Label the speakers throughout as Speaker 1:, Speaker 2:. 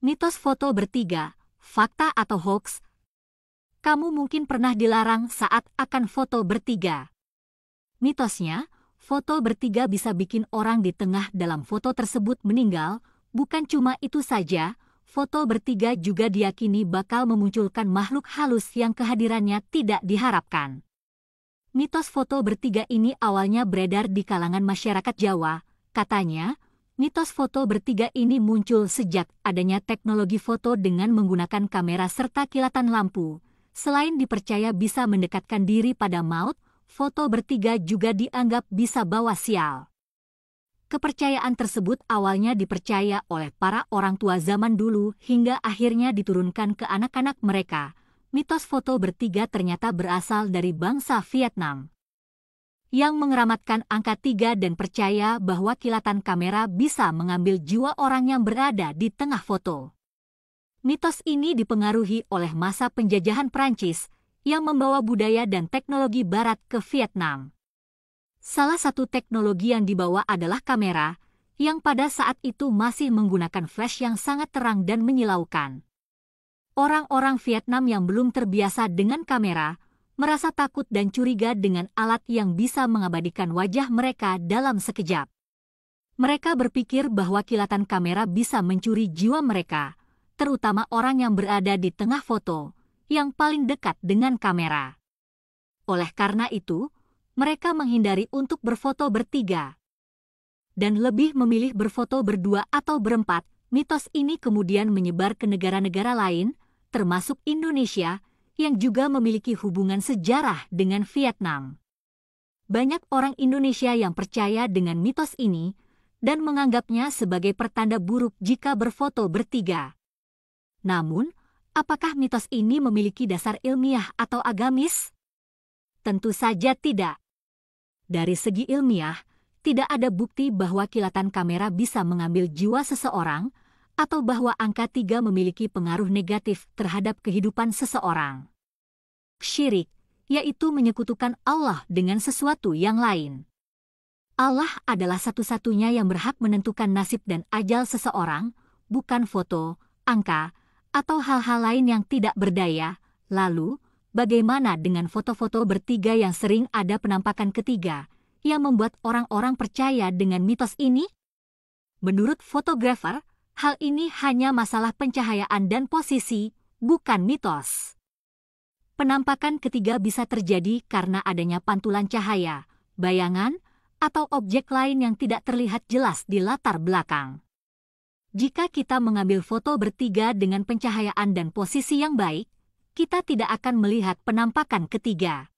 Speaker 1: mitos foto bertiga, fakta atau hoax, kamu mungkin pernah dilarang saat akan foto bertiga. Mitosnya, foto bertiga bisa bikin orang di tengah dalam foto tersebut meninggal, bukan cuma itu saja, foto bertiga juga diyakini bakal memunculkan makhluk halus yang kehadirannya tidak diharapkan. Mitos foto bertiga ini awalnya beredar di kalangan masyarakat Jawa, katanya, Mitos foto bertiga ini muncul sejak adanya teknologi foto dengan menggunakan kamera serta kilatan lampu. Selain dipercaya bisa mendekatkan diri pada maut, foto bertiga juga dianggap bisa bawa sial. Kepercayaan tersebut awalnya dipercaya oleh para orang tua zaman dulu hingga akhirnya diturunkan ke anak-anak mereka. Mitos foto bertiga ternyata berasal dari bangsa Vietnam yang mengeramatkan angka 3 dan percaya bahwa kilatan kamera bisa mengambil jiwa orang yang berada di tengah foto. Mitos ini dipengaruhi oleh masa penjajahan Prancis yang membawa budaya dan teknologi barat ke Vietnam. Salah satu teknologi yang dibawa adalah kamera, yang pada saat itu masih menggunakan flash yang sangat terang dan menyilaukan. Orang-orang Vietnam yang belum terbiasa dengan kamera merasa takut dan curiga dengan alat yang bisa mengabadikan wajah mereka dalam sekejap. Mereka berpikir bahwa kilatan kamera bisa mencuri jiwa mereka, terutama orang yang berada di tengah foto, yang paling dekat dengan kamera. Oleh karena itu, mereka menghindari untuk berfoto bertiga dan lebih memilih berfoto berdua atau berempat. Mitos ini kemudian menyebar ke negara-negara lain, termasuk Indonesia, yang juga memiliki hubungan sejarah dengan Vietnam. Banyak orang Indonesia yang percaya dengan mitos ini dan menganggapnya sebagai pertanda buruk jika berfoto bertiga. Namun, apakah mitos ini memiliki dasar ilmiah atau agamis? Tentu saja tidak. Dari segi ilmiah, tidak ada bukti bahwa kilatan kamera bisa mengambil jiwa seseorang, atau bahwa angka tiga memiliki pengaruh negatif terhadap kehidupan seseorang. Syirik, yaitu menyekutukan Allah dengan sesuatu yang lain. Allah adalah satu-satunya yang berhak menentukan nasib dan ajal seseorang, bukan foto, angka, atau hal-hal lain yang tidak berdaya. Lalu, bagaimana dengan foto-foto bertiga yang sering ada penampakan ketiga, yang membuat orang-orang percaya dengan mitos ini? Menurut fotografer, hal ini hanya masalah pencahayaan dan posisi, bukan mitos. Penampakan ketiga bisa terjadi karena adanya pantulan cahaya, bayangan, atau objek lain yang tidak terlihat jelas di latar belakang. Jika kita mengambil foto bertiga dengan pencahayaan dan posisi yang baik, kita tidak akan melihat penampakan ketiga.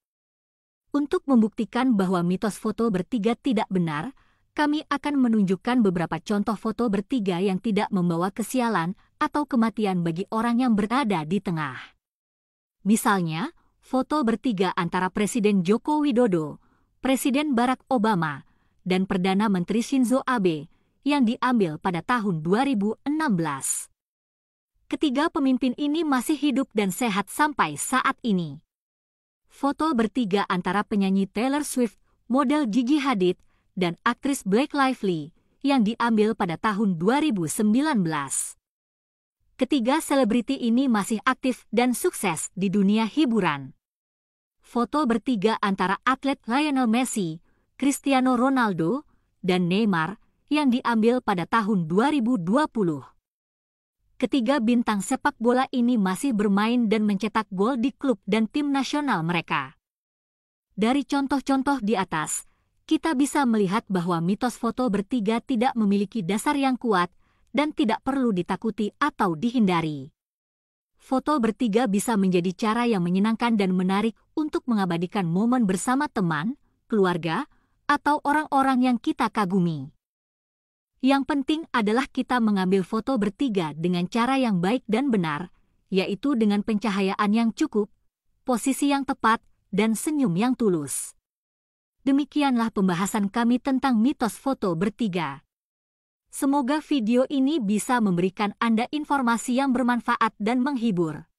Speaker 1: Untuk membuktikan bahwa mitos foto bertiga tidak benar, kami akan menunjukkan beberapa contoh foto bertiga yang tidak membawa kesialan atau kematian bagi orang yang berada di tengah. Misalnya, foto bertiga antara Presiden Joko Widodo, Presiden Barack Obama, dan Perdana Menteri Shinzo Abe yang diambil pada tahun 2016. Ketiga pemimpin ini masih hidup dan sehat sampai saat ini. Foto bertiga antara penyanyi Taylor Swift, model Gigi Hadid, dan aktris Blake Lively yang diambil pada tahun 2019. Ketiga selebriti ini masih aktif dan sukses di dunia hiburan. Foto bertiga antara atlet Lionel Messi, Cristiano Ronaldo, dan Neymar yang diambil pada tahun 2020. Ketiga bintang sepak bola ini masih bermain dan mencetak gol di klub dan tim nasional mereka. Dari contoh-contoh di atas, kita bisa melihat bahwa mitos foto bertiga tidak memiliki dasar yang kuat dan tidak perlu ditakuti atau dihindari. Foto bertiga bisa menjadi cara yang menyenangkan dan menarik untuk mengabadikan momen bersama teman, keluarga, atau orang-orang yang kita kagumi. Yang penting adalah kita mengambil foto bertiga dengan cara yang baik dan benar, yaitu dengan pencahayaan yang cukup, posisi yang tepat, dan senyum yang tulus demikianlah pembahasan kami tentang mitos foto bertiga. Semoga video ini bisa memberikan Anda informasi yang bermanfaat dan menghibur.